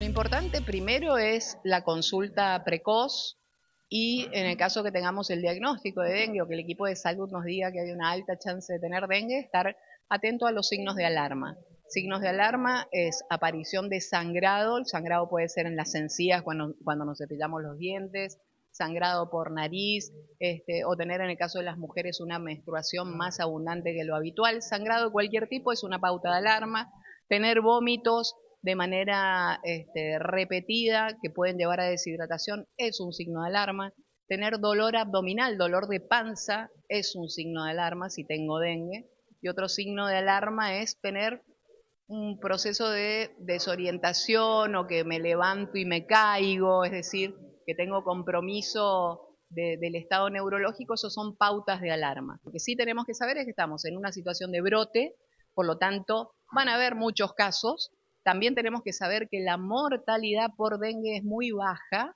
Lo importante primero es la consulta precoz y en el caso que tengamos el diagnóstico de dengue o que el equipo de salud nos diga que hay una alta chance de tener dengue, estar atento a los signos de alarma. Signos de alarma es aparición de sangrado, el sangrado puede ser en las encías cuando, cuando nos cepillamos los dientes, sangrado por nariz, este, o tener en el caso de las mujeres una menstruación más abundante que lo habitual. Sangrado de cualquier tipo es una pauta de alarma, tener vómitos, de manera este, repetida que pueden llevar a deshidratación es un signo de alarma. Tener dolor abdominal, dolor de panza es un signo de alarma si tengo dengue. Y otro signo de alarma es tener un proceso de desorientación o que me levanto y me caigo, es decir, que tengo compromiso del estado neurológico, eso son pautas de alarma. Lo que sí tenemos que saber es que estamos en una situación de brote, por lo tanto, van a haber muchos casos, también tenemos que saber que la mortalidad por dengue es muy baja,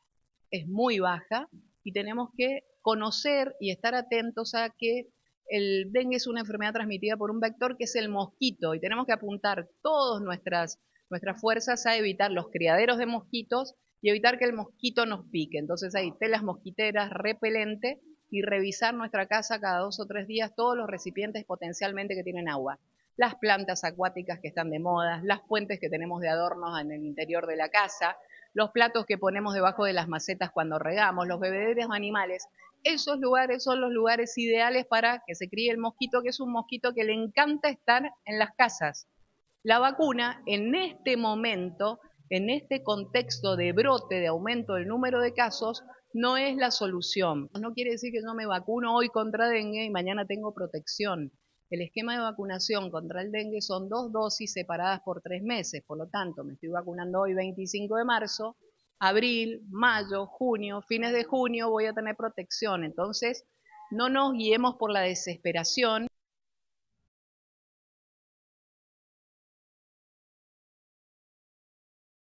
es muy baja, y tenemos que conocer y estar atentos a que el dengue es una enfermedad transmitida por un vector que es el mosquito, y tenemos que apuntar todas nuestras, nuestras fuerzas a evitar los criaderos de mosquitos y evitar que el mosquito nos pique. Entonces hay telas mosquiteras, repelente, y revisar nuestra casa cada dos o tres días todos los recipientes potencialmente que tienen agua las plantas acuáticas que están de moda, las puentes que tenemos de adornos en el interior de la casa, los platos que ponemos debajo de las macetas cuando regamos, los bebederos animales. Esos lugares son los lugares ideales para que se críe el mosquito, que es un mosquito que le encanta estar en las casas. La vacuna en este momento, en este contexto de brote, de aumento del número de casos, no es la solución. No quiere decir que no me vacuno hoy contra dengue y mañana tengo protección. El esquema de vacunación contra el dengue son dos dosis separadas por tres meses, por lo tanto me estoy vacunando hoy 25 de marzo, abril, mayo, junio, fines de junio voy a tener protección, entonces no nos guiemos por la desesperación.